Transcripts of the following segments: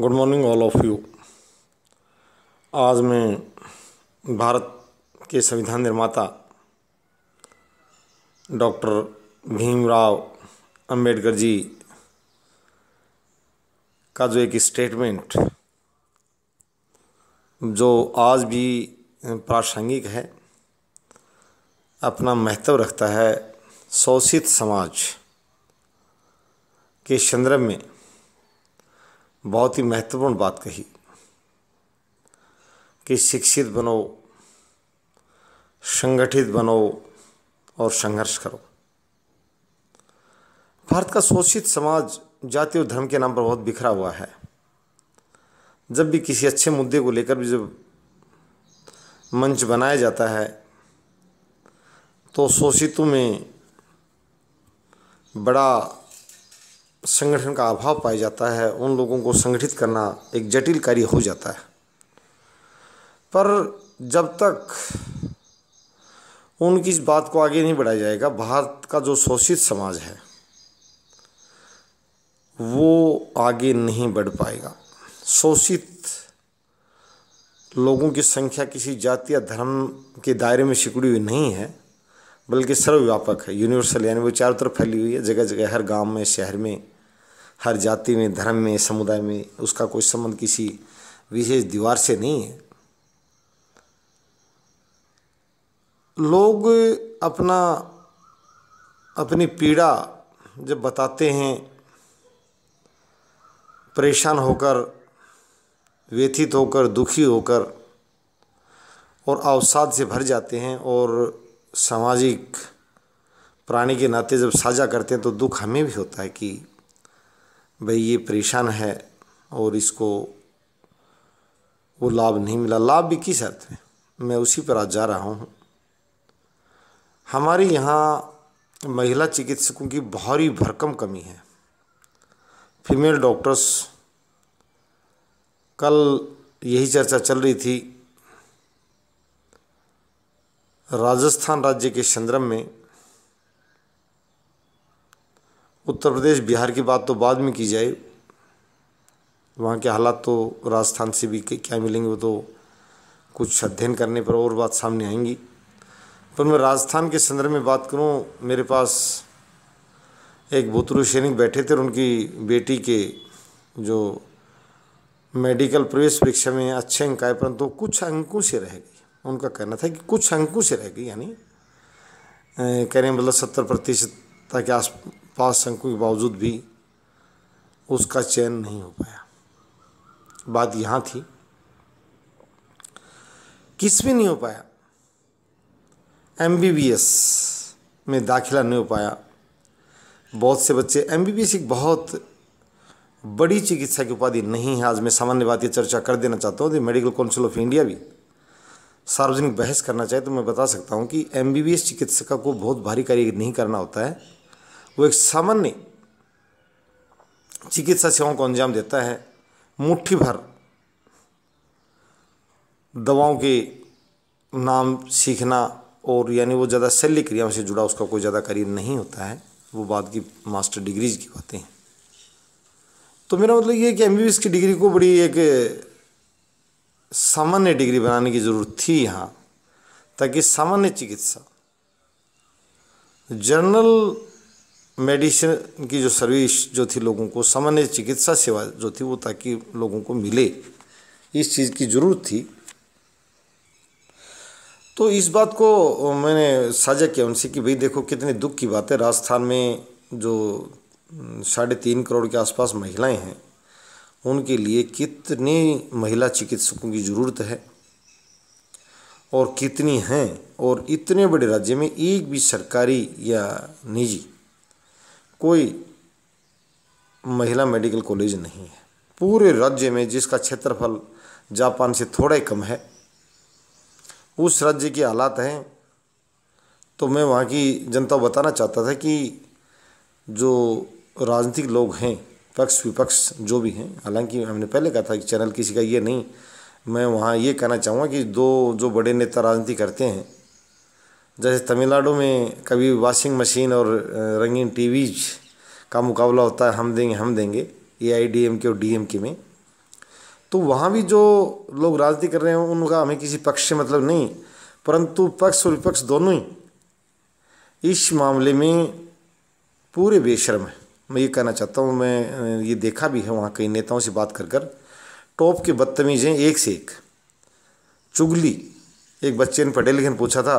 good morning all of you आज मैं भारत के संविधान निर्माता डॉक्टर भीमराव अंबेडकर जी का जो एक स्टेटमेंट जो आज भी प्रासंगिक है अपना महत्व रखता है शोषित समाज के संदर्भ में बहुत ही महत्वपूर्ण बात कही कि शिक्षित बनो संगठित बनो और संघर्ष करो भारत का शोषित समाज जाति और धर्म के नाम पर बहुत बिखरा हुआ है जब भी किसी अच्छे मुद्दे को लेकर भी जब मंच बनाया जाता है तो शोषितों में बड़ा संगठन का अभाव पाया जाता है उन लोगों को संगठित करना एक जटिल कार्य हो जाता है पर जब तक उनकी इस बात को आगे नहीं बढ़ाया जाएगा भारत का जो शोषित समाज है वो आगे नहीं बढ़ पाएगा शोषित लोगों की संख्या किसी जाति या धर्म के दायरे में सिकुड़ी हुई नहीं है बल्कि सर्वव्यापक है यूनिवर्सल यानी वो चारों तरफ फैली हुई है जगह जगह हर गांव में शहर में हर जाति में धर्म में समुदाय में उसका कोई संबंध किसी विशेष दीवार से नहीं है लोग अपना अपनी पीड़ा जब बताते हैं परेशान होकर व्यथित होकर दुखी होकर और अवसाद से भर जाते हैं और सामाजिक प्राणी के नाते जब साझा करते हैं तो दुख हमें भी होता है कि भाई ये परेशान है और इसको वो लाभ नहीं मिला लाभ भी किस अर्थ में मैं उसी पर आज जा रहा हूँ हमारे यहाँ महिला चिकित्सकों की भारी भरकम कमी है फीमेल डॉक्टर्स कल यही चर्चा चल रही थी राजस्थान राज्य के संदर्भ में उत्तर प्रदेश बिहार की बात तो बाद में की जाए वहाँ के हालात तो राजस्थान से भी क्या मिलेंगे वो तो कुछ अध्ययन करने पर और बात सामने आएंगी पर मैं राजस्थान के संदर्भ में बात करूँ मेरे पास एक भूतरू सैनिक बैठे थे और उनकी बेटी के जो मेडिकल प्रवेश परीक्षा में अच्छे अंक आए परंतु कुछ अंकों से रह गई उनका कहना था कि कुछ अंकुश रह गई यानी कह रहे मतलब सत्तर प्रतिशत के आस पास अंकों के बावजूद भी उसका चयन नहीं हो पाया बात यहाँ थी किस भी नहीं हो पाया एम में दाखिला नहीं हो पाया बहुत से बच्चे एम एक बहुत बड़ी चिकित्सा की उपाधि नहीं है आज मैं सामान्य बात यह चर्चा कर देना चाहता हूँ मेडिकल काउंसिल ऑफ इंडिया भी सार्वजनिक बहस करना चाहे तो मैं बता सकता हूँ कि एम चिकित्सका को बहुत भारी कार्य नहीं करना होता है वो एक सामान्य चिकित्सा सेवाओं को अंजाम देता है मुट्ठी भर दवाओं के नाम सीखना और यानी वो ज़्यादा शल्य क्रियाओं से जुड़ा उसका कोई ज़्यादा करियर नहीं होता है वो बाद की मास्टर डिग्रीज की बातें हैं तो मेरा मतलब ये है कि एम की डिग्री को बड़ी एक सामान्य डिग्री बनाने की ज़रूरत थी यहाँ ताकि सामान्य चिकित्सा जनरल मेडिसिन की जो सर्विस जो थी लोगों को सामान्य चिकित्सा सेवा जो थी वो ताकि लोगों को मिले इस चीज़ की ज़रूरत थी तो इस बात को मैंने साझा किया उनसे कि भाई देखो कितने दुख की बात है राजस्थान में जो साढ़े तीन करोड़ के आसपास महिलाएं हैं उनके लिए कितने महिला चिकित्सकों की ज़रूरत है और कितनी हैं और इतने बड़े राज्य में एक भी सरकारी या निजी कोई महिला मेडिकल कॉलेज नहीं है पूरे राज्य में जिसका क्षेत्रफल जापान से थोड़ा ही कम है उस राज्य के हालात हैं तो मैं वहाँ की जनता को बताना चाहता था कि जो राजनीतिक लोग हैं पक्ष विपक्ष जो भी हैं हालांकि हमने पहले कहा था कि चैनल किसी का ये नहीं मैं वहाँ ये कहना चाहूँगा कि दो जो बड़े नेता राजनीति करते हैं जैसे तमिलनाडु में कभी वॉशिंग मशीन और रंगीन टीवीज का मुकाबला होता है हम देंगे हम देंगे ए आई डी एम के और डी के में तो वहाँ भी जो लोग राजनीति कर रहे हैं उनका हमें किसी पक्ष से मतलब नहीं परंतु पक्ष और विपक्ष दोनों ही इस मामले में पूरे बेशर्म है मैं ये कहना चाहता हूँ मैं ये देखा भी है वहाँ कई नेताओं से बात कर कर टॉप के बदतमीज़ हैं एक से एक चुगली एक बच्चे ने पढ़े लिखे पूछा था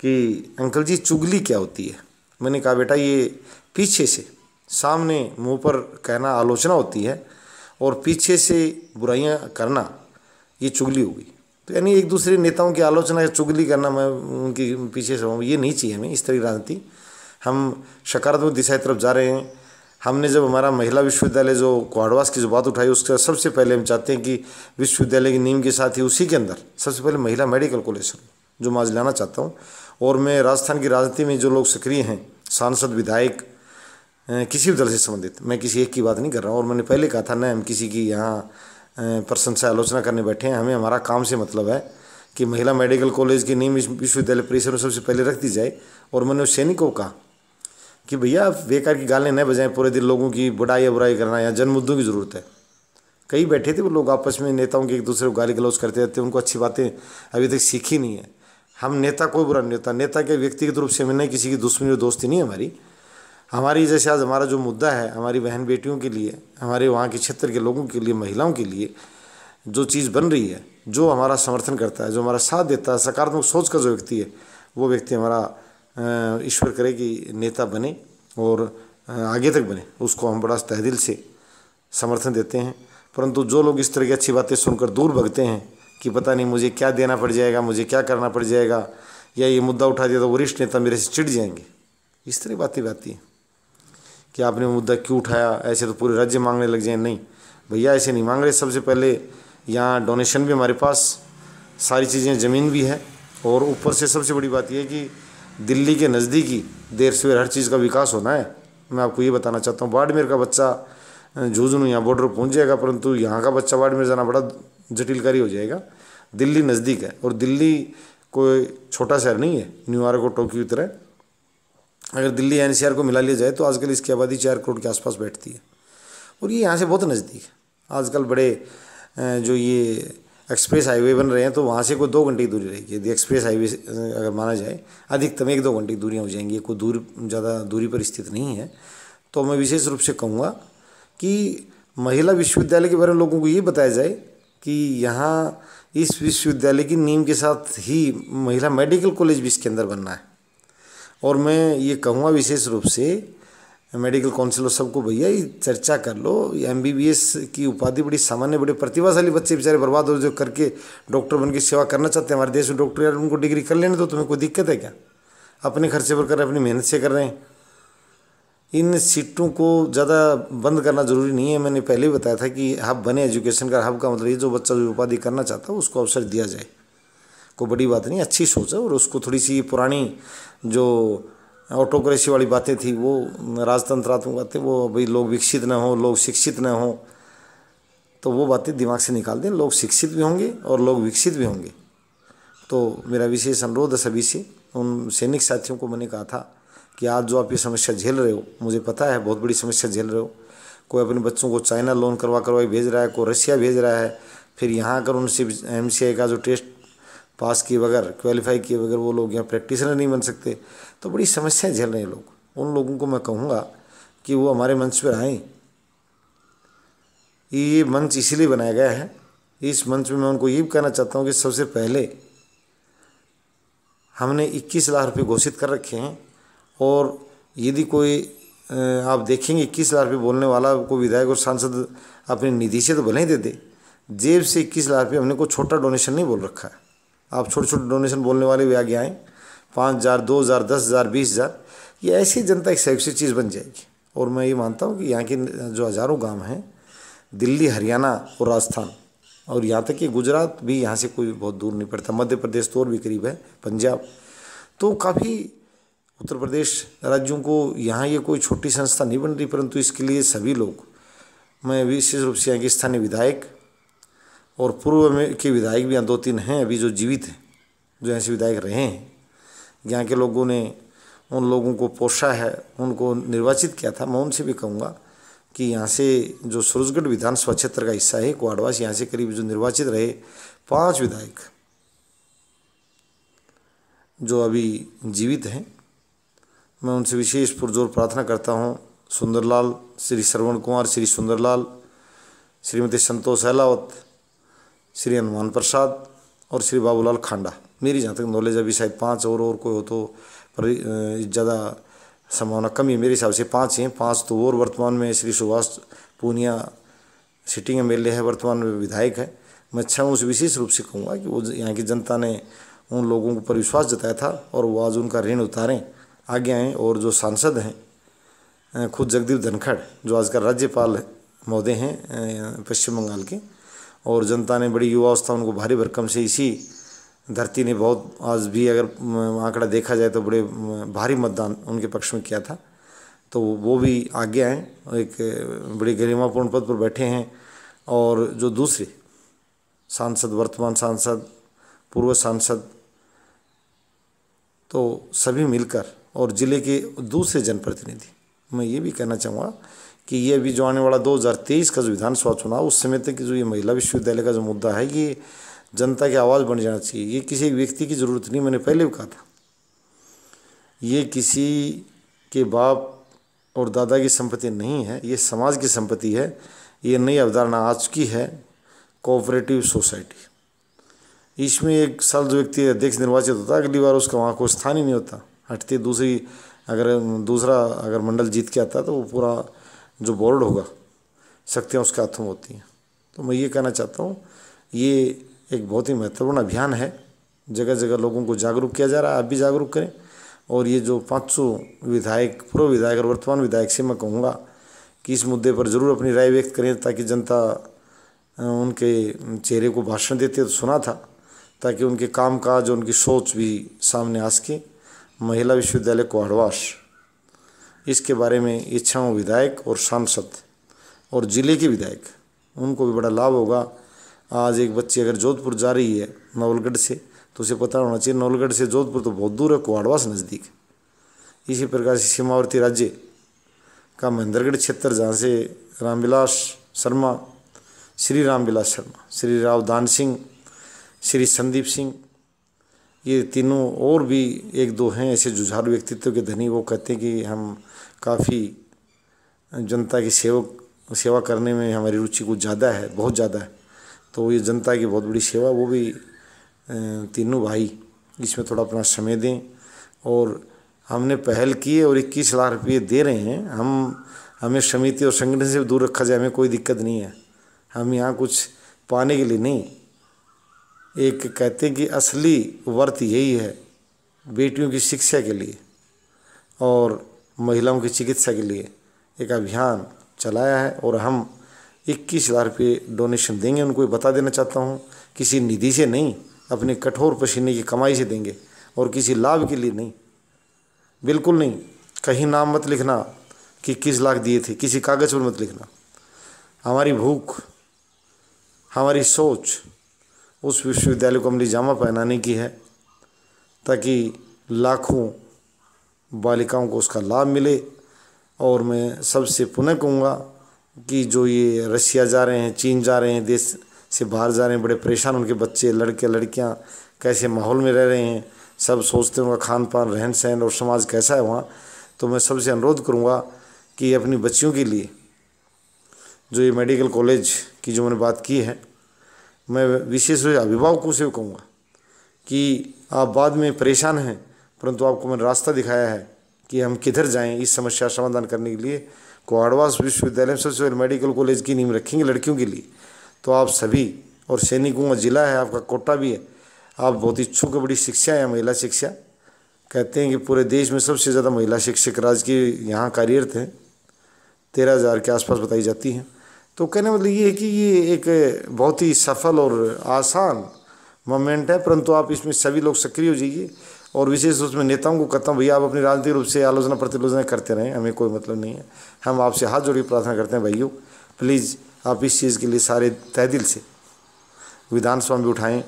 कि अंकल जी चुगली क्या होती है मैंने कहा बेटा ये पीछे से सामने मुंह पर कहना आलोचना होती है और पीछे से बुराइयां करना ये चुगली होगी तो यानी एक दूसरे नेताओं की आलोचना या चुगली करना मैं उनके पीछे से हूँ ये नहीं चाहिए हमें इस तरह की राजनीति हम सकारात्मक दिशा की तरफ जा रहे हैं हमने जब हमारा महिला विश्वविद्यालय जो क्वाडवास की जो बात उठाई उसके सबसे पहले हम चाहते हैं कि विश्वविद्यालय की नीम के साथ ही उसी के अंदर सबसे पहले महिला मेडिकल कॉलेज जो मैं आज लाना चाहता हूँ और मैं राजस्थान की राजनीति में जो लोग सक्रिय हैं सांसद विधायक किसी भी दल से संबंधित मैं किसी एक की बात नहीं कर रहा हूँ और मैंने पहले कहा था न हम किसी की यहाँ प्रशंसा आलोचना करने बैठे हैं हमें हमारा काम से मतलब है कि महिला मेडिकल कॉलेज की नीम विश्वविद्यालय परिसर में सबसे पहले रख दी जाए और मैंने उस सैनिकों को कहा कि भैया बेकार की गालें न बजाएं पूरे दिन लोगों की बुराई या बुराई करना या जन मुद्दों की ज़रूरत है कई बैठे थे वो लोग आपस में नेताओं के एक दूसरे को गाली गलौज करते रहते उनको अच्छी बातें अभी तक सीखी नहीं है हम नेता कोई बुरा नहीं होता नेता के व्यक्तिगत रूप से मैंने किसी की दुश्मनी और दोस्ती नहीं हमारी हमारी जैसे आज हमारा जो मुद्दा है हमारी बहन बेटियों के लिए हमारे वहाँ के क्षेत्र के लोगों के लिए महिलाओं के लिए जो चीज़ बन रही है जो हमारा समर्थन करता है जो हमारा साथ देता है सकारात्मक सोच का जो व्यक्ति है वो व्यक्ति हमारा ईश्वर करे कि नेता बने और आगे तक बने उसको हम बड़ा तहदिल से समर्थन देते हैं परंतु जो लोग इस तरह की अच्छी बातें सुनकर दूर भगते हैं कि पता नहीं मुझे क्या देना पड़ जाएगा मुझे क्या करना पड़ जाएगा या ये मुद्दा उठा दिया तो वरिष्ठ नेता मेरे से चिढ़ जाएंगे इस तरह बातें आती हैं कि आपने मुद्दा क्यों उठाया ऐसे तो पूरे राज्य मांगने लग जाए नहीं भैया ऐसे नहीं मांग रहे सबसे पहले यहाँ डोनेशन भी हमारे पास सारी चीज़ें ज़मीन भी है और ऊपर से सबसे बड़ी बात यह है कि दिल्ली के नज़दीकी देर सवेर हर चीज़ का विकास होना है मैं आपको ये बताना चाहता हूँ बाड़मेर का बच्चा झूझनू यहाँ बॉर्डर पहुँच जाएगा परंतु यहाँ का बच्चा बाड़मेर जाना बड़ा जटिलकारी हो जाएगा दिल्ली नज़दीक है और दिल्ली कोई छोटा शहर नहीं है न्यूयॉर्क और टोक्यो की तरह अगर दिल्ली एन को मिला लिया जाए तो आजकल इसकी आबादी चार करोड़ के आसपास बैठती है और ये यहाँ से बहुत नज़दीक है आजकल बड़े जो ये एक्सप्रेस हाईवे बन रहे हैं तो वहाँ से कोई दो घंटे की दूरी रहेगी यदि एक्सप्रेस हाईवे अगर माना जाए अधिकतम एक दो घंटे की दूरियाँ हो जाएंगी कोई दूर ज़्यादा दूरी पर स्थित नहीं है तो मैं विशेष रूप से कहूँगा कि महिला विश्वविद्यालय के बारे में लोगों को ये बताया जाए कि यहाँ इस विश्वविद्यालय की नीम के साथ ही महिला मेडिकल कॉलेज भी इसके अंदर बनना है और मैं ये कहूँगा विशेष रूप से मेडिकल काउंसिल और सबको भैया ये चर्चा कर लो बी एम की उपाधि बड़ी सामान्य बड़े प्रतिभाशाली बच्चे बेचारे बर्बाद हो जो करके डॉक्टर बन सेवा करना चाहते हैं हमारे देश में डॉक्टर यार उनको डिग्री कर लेने तो तुम्हें कोई दिक्कत है क्या अपने खर्चे पर कर रहे अपनी मेहनत से कर रहे हैं इन सीटों को ज़्यादा बंद करना ज़रूरी नहीं है मैंने पहले ही बताया था कि हब बने एजुकेशन का हब का मतलब ये जो बच्चा जो उपाधि करना चाहता है उसको अवसर दिया जाए कोई बड़ी बात नहीं अच्छी सोच है और उसको थोड़ी सी पुरानी जो ऑटोक्रेसी वाली बातें थी वो राजतंत्रात्मक बातें वो भाई लोग विकसित ना हो लोग शिक्षित ना हो तो वो बातें दिमाग से निकाल दें लोग शिक्षित भी होंगे और लोग विकसित भी होंगे तो मेरा विशेष अनुरोध है सभी से उन सैनिक साथियों को मैंने कहा था कि आज जो आप ये समस्या झेल रहे हो मुझे पता है बहुत बड़ी समस्या झेल रहे हो कोई अपने बच्चों को चाइना लोन करवा करवाई भेज रहा है कोई रशिया भेज रहा है फिर यहाँ आकर उनसे एम का जो टेस्ट पास किए बगैर क्वालिफाई किए बगैर वो लोग यहाँ प्रैक्टिसनर नहीं बन सकते तो बड़ी समस्याएं झेल रहे हैं लोग उन लोगों को मैं कहूँगा कि वो हमारे मंच पर आएँ ये मंच इसीलिए बनाया गया है इस मंच में मैं उनको ये भी कहना चाहता हूँ कि सबसे पहले हमने इक्कीस लाख रुपये घोषित कर रखे हैं और यदि कोई आप देखेंगे इक्कीस लाख रुपये बोलने वाला को विधायक और सांसद अपनी निधि से तो भले ही दे दे जेब से इक्कीस लाख रुपये हमने कोई छोटा डोनेशन नहीं बोल रखा है आप छोटे छोटे डोनेशन बोलने वाले भी आगे आएँ पाँच हज़ार दो हज़ार दस हज़ार बीस हज़ार ये ऐसी जनता एक सेक्सी चीज़ बन जाएगी और मैं ये मानता हूँ कि यहाँ के जो हज़ारों गांव हैं दिल्ली हरियाणा और राजस्थान और यहाँ तक कि गुजरात भी यहाँ से कोई बहुत दूर नहीं पड़ता मध्य प्रदेश तो और भी करीब है पंजाब तो काफ़ी उत्तर प्रदेश राज्यों को यहाँ ये कोई छोटी संस्था नहीं बन रही परंतु इसके लिए सभी लोग मैं विशेष रूप से यहाँ के स्थानीय विधायक और पूर्व में के विधायक भी यहाँ दो तीन हैं अभी जो जीवित हैं जो ऐसे विधायक रहे हैं यहाँ के लोगों ने उन लोगों को पोषा है उनको निर्वाचित किया था मैं उनसे भी कहूँगा कि यहाँ से जो सूरजगढ़ विधानसभा क्षेत्र का हिस्सा है कुआडवास यहाँ से करीब जो निर्वाचित रहे पांच विधायक जो अभी जीवित हैं मैं उनसे विशेष पुरजोर प्रार्थना करता हूँ सुंदरलाल श्री श्रवण कुमार श्री सुंदरलाल श्रीमती संतोष अहलावत श्री हनुमान प्रसाद और श्री बाबूलाल खांडा मेरी जहाँ तक नॉलेज अभी शायद पाँच और और कोई हो तो पर ज़्यादा संभावना कम है मेरे हिसाब से पाँच हैं पाँच तो और वर्तमान में Shri Subhash Poonia sitting M L है वर्तमान में विधायक है मैं अच्छा उस विशेष रूप से कहूँगा कि वो यहाँ की जनता ने उन लोगों पर विश्वास जताया था और वो आज उनका ऋण उतारें आगे आएँ और जो सांसद हैं खुद जगदीप धनखड़ जो आज का राज्यपाल महोदय हैं पश्चिम बंगाल के और जनता ने बड़ी युवावस्था उनको भारी भरकम से इसी धरती ने बहुत आज भी अगर आंकड़ा देखा जाए तो बड़े भारी मतदान उनके पक्ष में किया था तो वो भी आगे आए एक बड़े गरिमापूर्ण पद पर बैठे हैं और जो दूसरे सांसद वर्तमान सांसद पूर्व सांसद तो सभी मिलकर और ज़िले के दूसरे जनप्रतिनिधि मैं ये भी कहना चाहूँगा कि ये अभी जो आने वाला 2023 का जो विधानसभा चुनाव उस समय तक जो ये महिला विश्वविद्यालय का जो मुद्दा है ये जनता की आवाज़ बन जाना चाहिए ये किसी व्यक्ति की ज़रूरत नहीं मैंने पहले भी कहा था ये किसी के बाप और दादा की संपत्ति नहीं है ये समाज की संपत्ति है ये नई अवधारणा आ चुकी है कोऑपरेटिव सोसाइटी इसमें एक साल जो व्यक्ति अध्यक्ष निर्वाचित होता है अगली बार उसका वहाँ कोई स्थान ही नहीं होता हटती दूसरी अगर दूसरा अगर मंडल जीत के आता तो वो पूरा जो बोर्ड होगा शक्तियाँ उसके हाथों में होती हैं तो मैं ये कहना चाहता हूँ ये एक बहुत ही महत्वपूर्ण अभियान है जगह जगह लोगों को जागरूक किया जा रहा है आप भी जागरूक करें और ये जो सौ विधायक पूर्व विधायक और वर्तमान विधायक से मैं कहूँगा कि इस मुद्दे पर ज़रूर अपनी राय व्यक्त करें ताकि जनता उनके चेहरे को भाषण देते तो सुना था ताकि उनके काम काज उनकी सोच भी सामने आ सके महिला विश्वविद्यालय को हड़वाश इसके बारे में इच्छाओं विधायक और सांसद और ज़िले के विधायक उनको भी बड़ा लाभ होगा आज एक बच्ची अगर जोधपुर जा रही है नवलगढ़ से तो उसे पता होना चाहिए नवलगढ़ से जोधपुर तो बहुत दूर है कुआड़वा से नज़दीक इसी प्रकार से सीमावर्ती राज्य का महेंद्रगढ़ क्षेत्र जहाँ से रामविलास शर्मा श्री रामविलास शर्मा श्री राव दान सिंह श्री संदीप सिंह ये तीनों और भी एक दो हैं ऐसे जुझारू व्यक्तित्व के धनी वो कहते हैं कि हम काफ़ी जनता की सेवक सेवा करने में हमारी रुचि कुछ ज़्यादा है बहुत ज़्यादा है तो ये जनता की बहुत बड़ी सेवा वो भी तीनों भाई इसमें थोड़ा अपना समय दें और हमने पहल की है और इक्कीस लाख रुपये दे रहे हैं हम हमें समिति और संगठन से दूर रखा जाए हमें कोई दिक्कत नहीं है हम यहाँ कुछ पाने के लिए नहीं एक कहते हैं कि असली वर्त यही है बेटियों की शिक्षा के लिए और महिलाओं की चिकित्सा के लिए एक अभियान चलाया है और हम इक्कीस हज़ार रुपये डोनेशन देंगे उनको बता देना चाहता हूँ किसी निधि से नहीं अपने कठोर पसीने की कमाई से देंगे और किसी लाभ के लिए नहीं बिल्कुल नहीं कहीं नाम मत लिखना कि किस लाख दिए थे किसी कागज़ पर मत लिखना हमारी भूख हमारी सोच उस विश्वविद्यालय को अमली जामा पहनाने की है ताकि लाखों बालिकाओं को उसका लाभ मिले और मैं सबसे पुनः कहूँगा कि जो ये रशिया जा रहे हैं चीन जा रहे हैं देश से बाहर जा रहे हैं बड़े परेशान उनके बच्चे लड़के लड़कियाँ कैसे माहौल में रह रहे हैं सब सोचते हैं उनका खान पान रहन सहन और समाज कैसा है वहाँ तो मैं सबसे अनुरोध करूँगा कि अपनी बच्चियों के लिए जो ये मेडिकल कॉलेज की जो मैंने बात की है मैं विशेष रूप से अभिभावकों से कहूँगा कि आप बाद में परेशान हैं परंतु आपको मैंने रास्ता दिखाया है कि हम किधर जाएं इस समस्या समाधान करने के लिए कोआडवास विश्वविद्यालय में सबसे मेडिकल कॉलेज की नींव रखेंगे लड़कियों के लिए तो आप सभी और सैनिकों का जिला है आपका कोटा भी है आप बहुत इच्छुक बड़ी शिक्षा है महिला शिक्षा कहते हैं कि पूरे देश में सबसे ज़्यादा महिला शिक्षक राज के यहाँ कार्यरत हैं तेरह हज़ार के आसपास बताई जाती हैं तो कहने मतलब ये है कि ये एक बहुत ही सफल और आसान मोमेंट है परंतु आप इसमें सभी लोग सक्रिय हो जाइए और विशेष रूप से नेताओं को कहता हूँ भैया आप अपनी राजनीतिक रूप से आलोचना प्रतिलोचना करते रहें हमें कोई मतलब नहीं है हम आपसे हाथ जोड़ के प्रार्थना करते हैं भाइयों प्लीज़ आप इस चीज़ के लिए सारे तहदिल से विधानसभा में उठाएँ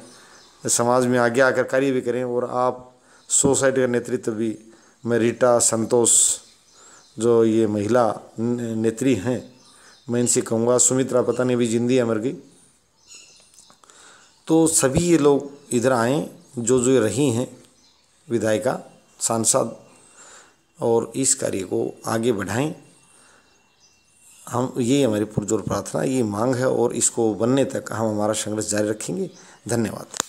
समाज में आगे आकर कार्य भी करें और आप सोसाइटी का नेतृत्व भी मैं रीटा संतोष जो ये महिला नेत्री हैं मैं इनसे कहूँगा सुमित्रा पता नहीं अभी जिंदी है मर गई तो सभी ये लोग इधर आएँ जो जो रही हैं विधायिका सांसद और इस कार्य को आगे बढ़ाएं हम ये हमारी पुरजोर प्रार्थना ये मांग है और इसको बनने तक हम हमारा संघर्ष जारी रखेंगे धन्यवाद